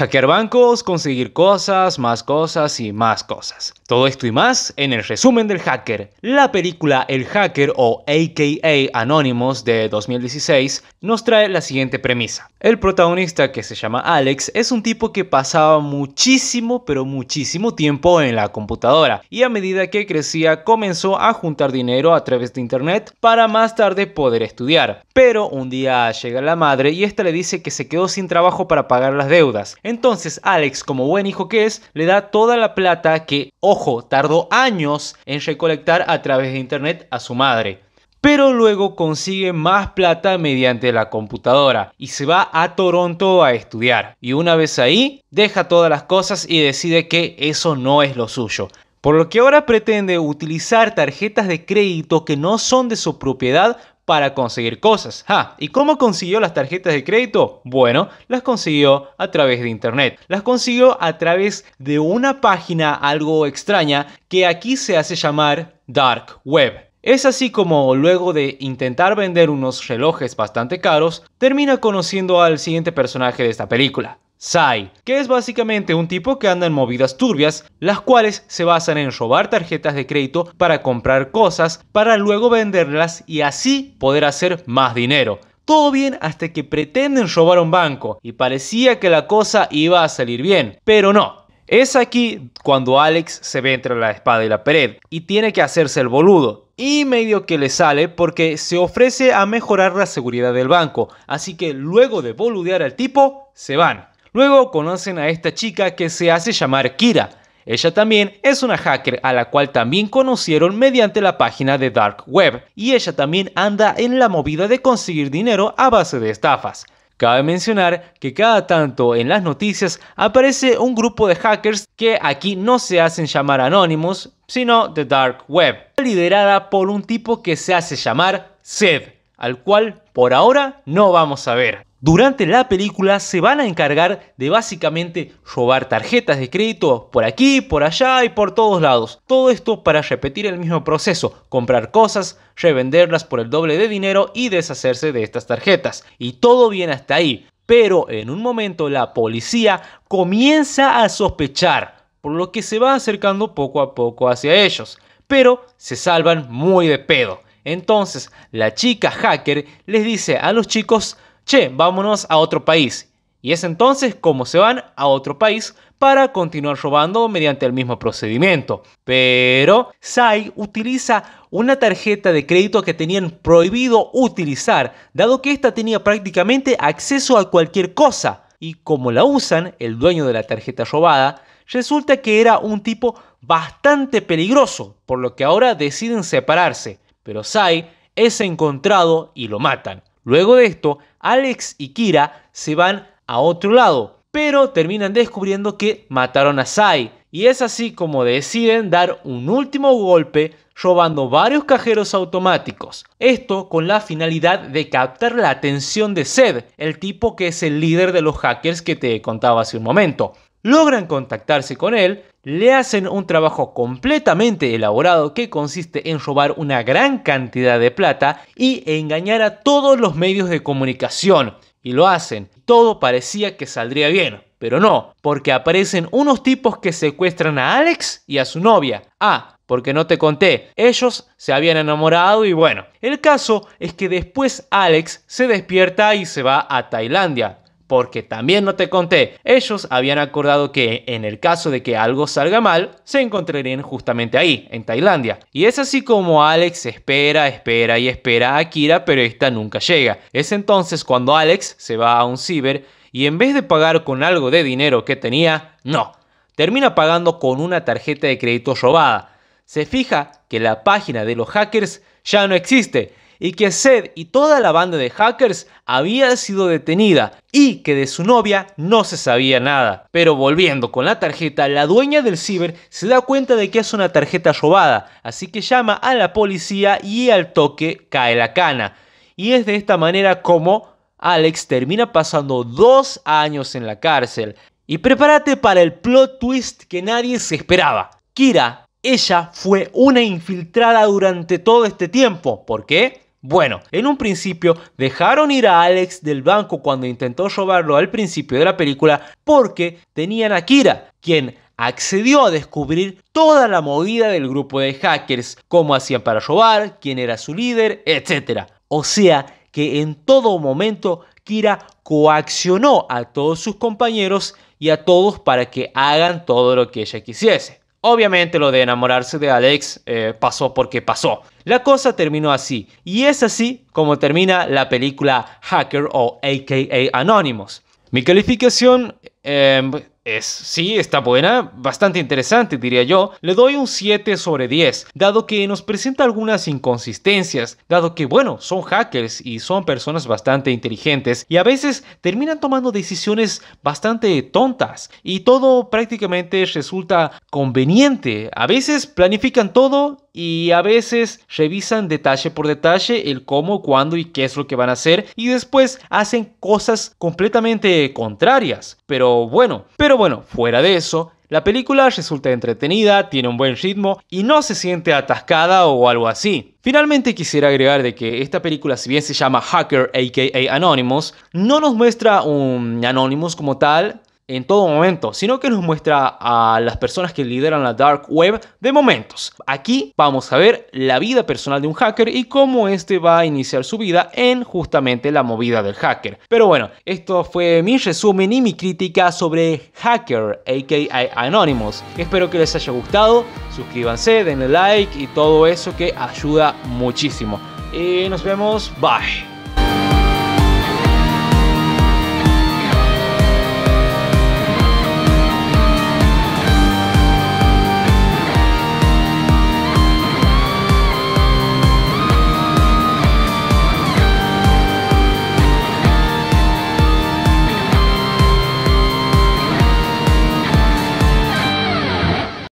hackear bancos, conseguir cosas, más cosas y más cosas. Todo esto y más en el resumen del hacker. La película El Hacker o AKA Anonymous de 2016 nos trae la siguiente premisa. El protagonista que se llama Alex es un tipo que pasaba muchísimo pero muchísimo tiempo en la computadora y a medida que crecía comenzó a juntar dinero a través de internet para más tarde poder estudiar. Pero un día llega la madre y esta le dice que se quedó sin trabajo para pagar las deudas. Entonces Alex, como buen hijo que es, le da toda la plata que, ojo, tardó años en recolectar a través de internet a su madre. Pero luego consigue más plata mediante la computadora y se va a Toronto a estudiar. Y una vez ahí, deja todas las cosas y decide que eso no es lo suyo. Por lo que ahora pretende utilizar tarjetas de crédito que no son de su propiedad para conseguir cosas. ¿Y cómo consiguió las tarjetas de crédito? Bueno, las consiguió a través de internet. Las consiguió a través de una página algo extraña que aquí se hace llamar Dark Web. Es así como luego de intentar vender unos relojes bastante caros, termina conociendo al siguiente personaje de esta película, Sai, que es básicamente un tipo que anda en movidas turbias, las cuales se basan en robar tarjetas de crédito para comprar cosas, para luego venderlas y así poder hacer más dinero. Todo bien hasta que pretenden robar un banco y parecía que la cosa iba a salir bien, pero no, es aquí cuando Alex se ve entre la espada y la pared y tiene que hacerse el boludo. Y medio que le sale porque se ofrece a mejorar la seguridad del banco. Así que luego de boludear al tipo, se van. Luego conocen a esta chica que se hace llamar Kira. Ella también es una hacker a la cual también conocieron mediante la página de Dark Web y ella también anda en la movida de conseguir dinero a base de estafas. Cabe mencionar que cada tanto en las noticias aparece un grupo de hackers que aquí no se hacen llamar Anonymous sino The Dark Web, liderada por un tipo que se hace llamar Zed, al cual por ahora no vamos a ver durante la película se van a encargar de básicamente robar tarjetas de crédito por aquí, por allá y por todos lados. Todo esto para repetir el mismo proceso, comprar cosas, revenderlas por el doble de dinero y deshacerse de estas tarjetas. Y todo viene hasta ahí. Pero en un momento la policía comienza a sospechar, por lo que se va acercando poco a poco hacia ellos. Pero se salvan muy de pedo. Entonces la chica hacker les dice a los chicos che, vámonos a otro país. Y es entonces como se van a otro país para continuar robando mediante el mismo procedimiento. Pero Sai utiliza una tarjeta de crédito que tenían prohibido utilizar, dado que esta tenía prácticamente acceso a cualquier cosa. Y como la usan, el dueño de la tarjeta robada, resulta que era un tipo bastante peligroso, por lo que ahora deciden separarse. Pero Sai es encontrado y lo matan. Luego de esto, Alex y Kira se van a otro lado, pero terminan descubriendo que mataron a Sai. Y es así como deciden dar un último golpe robando varios cajeros automáticos. Esto con la finalidad de captar la atención de Zed, el tipo que es el líder de los hackers que te contaba hace un momento logran contactarse con él, le hacen un trabajo completamente elaborado que consiste en robar una gran cantidad de plata y engañar a todos los medios de comunicación. Y lo hacen. Todo parecía que saldría bien, pero no, porque aparecen unos tipos que secuestran a Alex y a su novia. Ah, porque no te conté, ellos se habían enamorado y bueno. El caso es que después Alex se despierta y se va a Tailandia porque también no te conté, ellos habían acordado que en el caso de que algo salga mal, se encontrarían justamente ahí, en Tailandia. Y es así como Alex espera, espera y espera a Kira, pero esta nunca llega. Es entonces cuando Alex se va a un ciber y en vez de pagar con algo de dinero que tenía, no, termina pagando con una tarjeta de crédito robada. Se fija que la página de los hackers ya no existe y que Seth y toda la banda de hackers había sido detenida y que de su novia no se sabía nada. Pero volviendo con la tarjeta, la dueña del ciber se da cuenta de que es una tarjeta robada, así que llama a la policía y al toque cae la cana. Y es de esta manera como Alex termina pasando dos años en la cárcel. Y prepárate para el plot twist que nadie se esperaba. Kira, ella fue una infiltrada durante todo este tiempo. ¿Por qué? Bueno, en un principio dejaron ir a Alex del banco cuando intentó robarlo al principio de la película porque tenían a Kira, quien accedió a descubrir toda la movida del grupo de hackers, cómo hacían para robar, quién era su líder, etc. O sea que en todo momento Kira coaccionó a todos sus compañeros y a todos para que hagan todo lo que ella quisiese. Obviamente lo de enamorarse de Alex eh, pasó porque pasó. La cosa terminó así, y es así como termina la película Hacker o AKA Anonymous. Mi calificación eh, es, sí, está buena, bastante interesante diría yo, le doy un 7 sobre 10, dado que nos presenta algunas inconsistencias, dado que bueno, son hackers y son personas bastante inteligentes y a veces terminan tomando decisiones bastante tontas y todo prácticamente resulta conveniente, a veces planifican todo y a veces revisan detalle por detalle el cómo, cuándo y qué es lo que van a hacer y después hacen cosas completamente contrarias. Pero bueno, pero bueno, fuera de eso, la película resulta entretenida, tiene un buen ritmo y no se siente atascada o algo así. Finalmente quisiera agregar de que esta película, si bien se llama Hacker aka Anonymous, no nos muestra un Anonymous como tal, en todo momento, sino que nos muestra a las personas que lideran la dark web de momentos. Aquí vamos a ver la vida personal de un hacker y cómo este va a iniciar su vida en justamente la movida del hacker. Pero bueno, esto fue mi resumen y mi crítica sobre Hacker, aka Anonymous. Espero que les haya gustado, suscríbanse, denle like y todo eso que ayuda muchísimo. Y eh, nos vemos, bye.